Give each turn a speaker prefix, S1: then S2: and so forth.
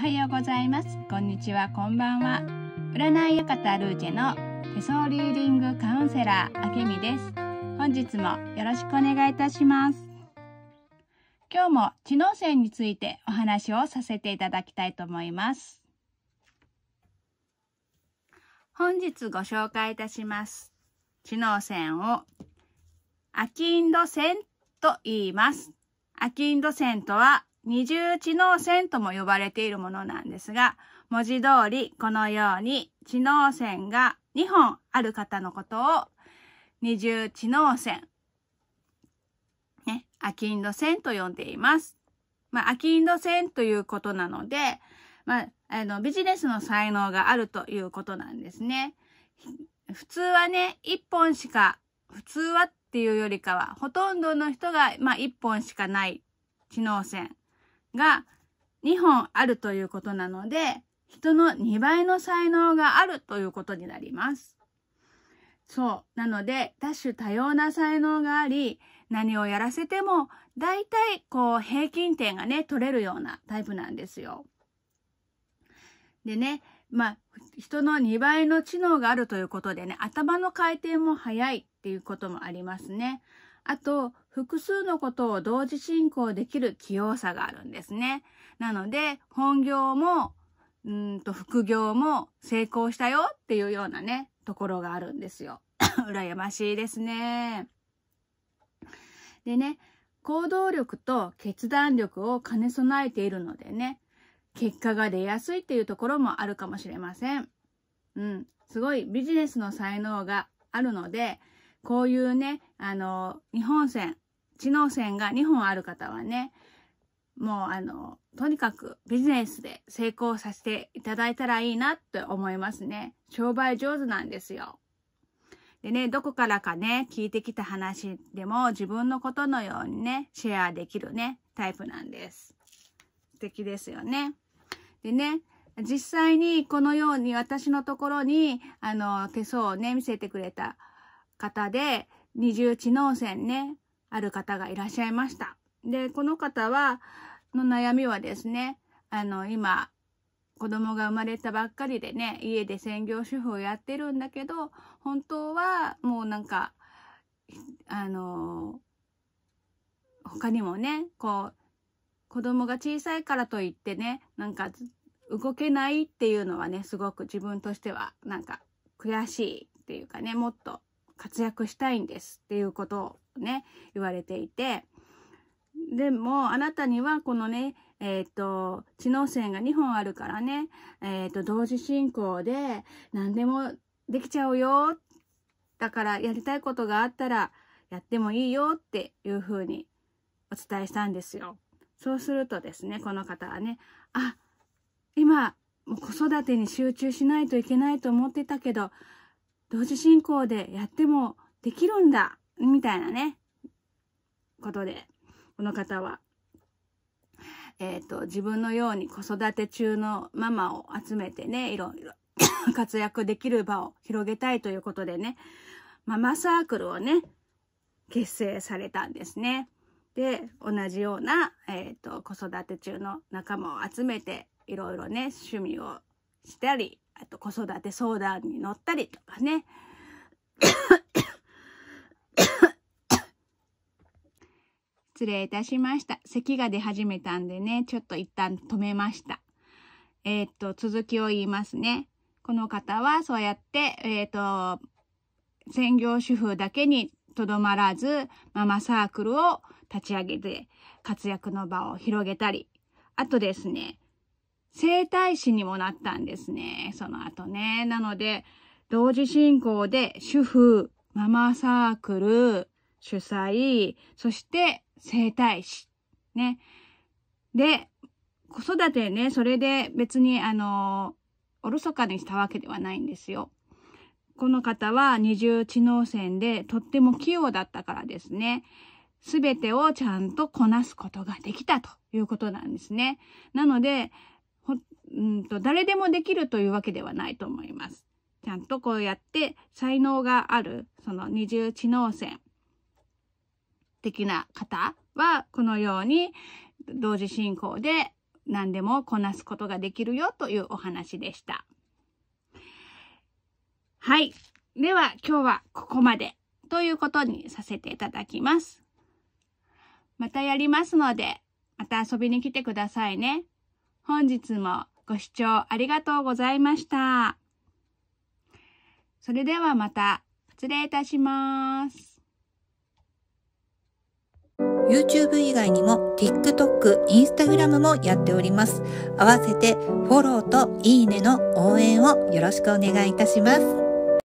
S1: おはようございます。こんにちは、こんばんは。占い館ルーチェの手相リーディングカウンセラー、あけみです。本日もよろしくお願いいたします。今日も知能線についてお話をさせていただきたいと思います。本日ご紹介いたします。知能線をアキンド線と言います。アキンド線とは二重知能線とも呼ばれているものなんですが、文字通りこのように知能線が2本ある方のことを二重知能線、ね、アキンド線と呼んでいます。まあ、アキンド線ということなので、まあ、あの、ビジネスの才能があるということなんですね。普通はね、1本しか、普通はっていうよりかは、ほとんどの人が、まあ、1本しかない知能線。が2本あるということなので、人の2倍の才能があるということになります。そう。なので、多種多様な才能があり、何をやらせても、大体、こう、平均点がね、取れるようなタイプなんですよ。でね、まあ、人の2倍の知能があるということでね、頭の回転も速いっていうこともありますね。あと、複数のことを同時進行できる器用さがあるんですね。なので、本業も、うんと、副業も成功したよっていうようなね、ところがあるんですよ。羨ましいですね。でね、行動力と決断力を兼ね備えているのでね、結果が出やすいっていうところもあるかもしれません。うん、すごいビジネスの才能があるので、こういうね、あの、日本線、知能線が2本ある方はね、もうあの、とにかくビジネスで成功させていただいたらいいなって思いますね。商売上手なんですよ。でね、どこからかね、聞いてきた話でも自分のことのようにね、シェアできるね、タイプなんです。素敵ですよね。でね、実際にこのように私のところに、あの、手相をね、見せてくれた方で、二重知能線ね、ある方がいらっしゃいました。で、この方は、の悩みはですね、あの、今、子供が生まれたばっかりでね、家で専業主婦をやってるんだけど、本当はもうなんか、あの、他にもね、こう、子供が小さいからといってね、なんか動けないっていうのはね、すごく自分としてはなんか悔しいっていうかね、もっと活躍したいんですっていうことをね、言われていて、でも、あなたにはこのね、えっ、ー、と、知能線が2本あるからね、えっ、ー、と、同時進行で何でもできちゃうよ。だからやりたいことがあったらやってもいいよっていうふうにお伝えしたんですよ。そうするとですね、この方はね、あ、今、子育てに集中しないといけないと思ってたけど、同時進行でやってもできるんだみたいなね、ことで、この方は、えっ、ー、と、自分のように子育て中のママを集めてね、いろいろ 活躍できる場を広げたいということでね、ママサークルをね、結成されたんですね。で、同じような、えっ、ー、と、子育て中の仲間を集めて、いろいろね、趣味をしたり、あと子育て相談に乗ったりとかね。失礼いたしました。咳が出始めたんでね、ちょっと一旦止めました。えー、っと、続きを言いますね。この方はそうやって、えっ、と、専業主婦だけにとどまらず、ママサークルを立ち上げて活躍の場を広げたり、あとですね、整体師にもなったんですね。その後ね。なので、同時進行で主婦、ママサークル、主催、そして整体師。ね。で、子育てね、それで別にあの、おろそかにしたわけではないんですよ。この方は二重知能線でとっても器用だったからですね。すべてをちゃんとこなすことができたということなんですね。なので、ほんと誰でもできるというわけではないと思います。ちゃんとこうやって才能がある、その二重知能線的な方は、このように同時進行で何でもこなすことができるよというお話でした。はい。では今日はここまでということにさせていただきます。またやりますので、また遊びに来てくださいね。本日もご視聴ありがとうございました。それではまた失礼いたします。YouTube 以外にも TikTok、Instagram もやっております。合わせてフォローといいねの応援をよろしくお願いいたします。